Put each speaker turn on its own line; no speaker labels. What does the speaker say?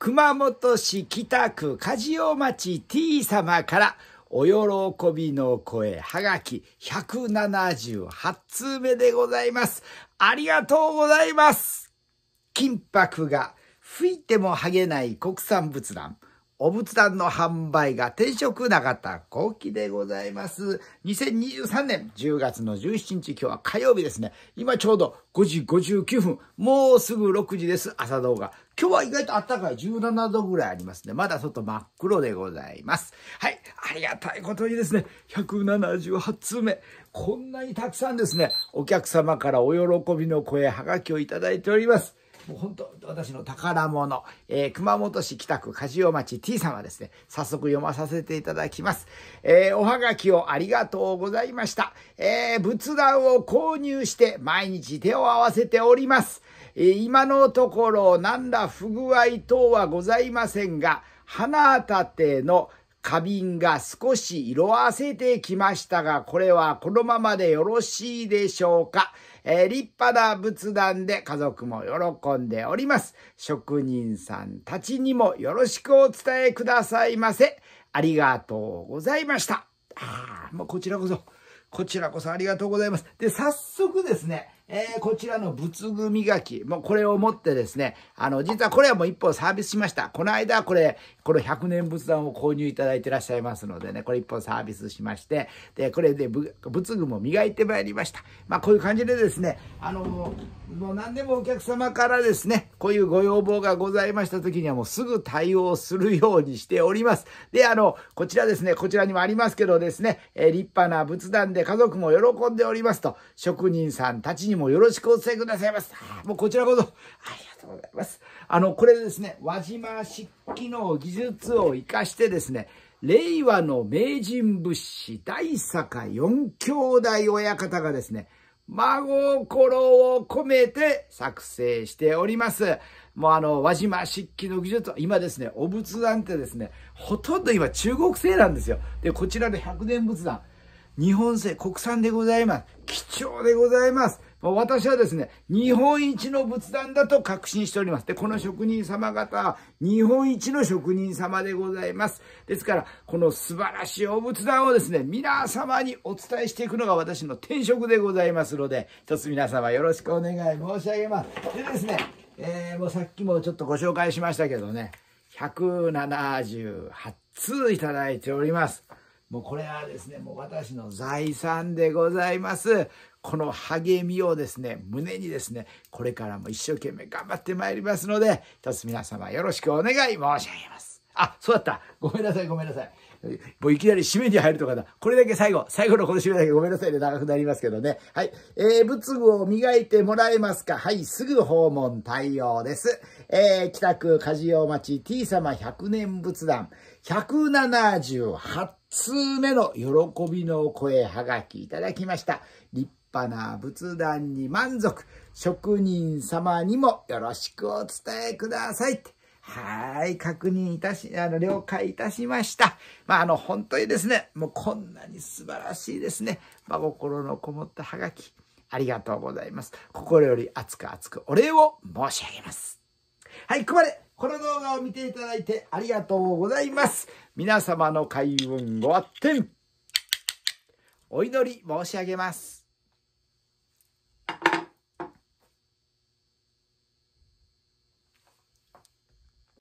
熊本市北区梶尾町 T 様からお喜びの声、はがき178通目でございます。ありがとうございます。金箔が吹いても剥げない国産仏壇。お仏壇の販売が転職なかった後期でございます。2023年10月の17日、今日は火曜日ですね。今ちょうど5時59分。もうすぐ6時です。朝動画。今日は意外と暖かい17度ぐらいありますね。まだ外真っ黒でございます。はい。ありがたいことにですね、178通目。こんなにたくさんですね、お客様からお喜びの声、はがきをいただいております。もう本当、私の宝物、えー、熊本市北区梶尾町 T 様ですね、早速読まさせていただきます。えー、おはがきをありがとうございました。えー、仏壇を購入して毎日手を合わせております。今のところ何ら不具合等はございませんが、花立ての花瓶が少し色あせてきましたが、これはこのままでよろしいでしょうか。えー、立派な仏壇で家族も喜んでおります。職人さんたちにもよろしくお伝えくださいませ。ありがとうございました。ああ、もうこちらこそ、こちらこそありがとうございます。で、早速ですね、えー、こちらの仏具磨き、もうこれを持ってですね、あの、実はこれはもう一本サービスしました。この間これ、この100年仏壇を購入いただいてらっしゃいますのでね、これ一本サービスしまして、で、これで仏具も磨いてまいりました。まあ、こういう感じでですね、あの、もう何でもお客様からですね、こういうご要望がございました時にはもうすぐ対応するようにしております。で、あの、こちらですね、こちらにもありますけどですね、えー、立派な仏壇で家族も喜んでおりますと、職人さんたちにももよろしくお伝えくださいます。もうこちらこそ、ありがとうございます。あの、これですね、輪島漆器の技術を活かしてですね、令和の名人物資大坂四兄弟親方がですね、真心を込めて作成しております。もうあの、輪島漆器の技術、今ですね、お仏壇ってですね、ほとんど今中国製なんですよ。で、こちらの百年仏壇、日本製、国産でございます。貴重でございます。私はですね、日本一の仏壇だと確信しております。で、この職人様方は日本一の職人様でございます。ですから、この素晴らしいお仏壇をですね、皆様にお伝えしていくのが私の転職でございますので、一つ皆様よろしくお願い申し上げます。でですね、えー、もうさっきもちょっとご紹介しましたけどね、178通いただいております。もうこれはですね、もう私の財産でございます。この励みをですね、胸にですね、これからも一生懸命頑張ってまいりますので、一つ皆様よろしくお願い申し上げます。あ、そうだった。ごめんなさい、ごめんなさい。もういきなり締めに入るとかだ。これだけ最後、最後のこの締めだけごめんなさいね、長くなりますけどね。はい。えー、仏具を磨いてもらえますかはい、すぐ訪問対応です。えー、北区梶尾町 T 様百年仏壇、178通目の喜びの声はがきいただきました。立派な仏壇に満足。職人様にもよろしくお伝えください。はい、確認いたし、あの、了解いたしました。まあ、あの、本当にですね、もうこんなに素晴らしいですね。真心のこもったはがき、ありがとうございます。心より熱く熱くお礼を申し上げます。はい、ここまでこの動画を見ていただいてありがとうございます。皆様の開運ごあってんお祈り申し上げます。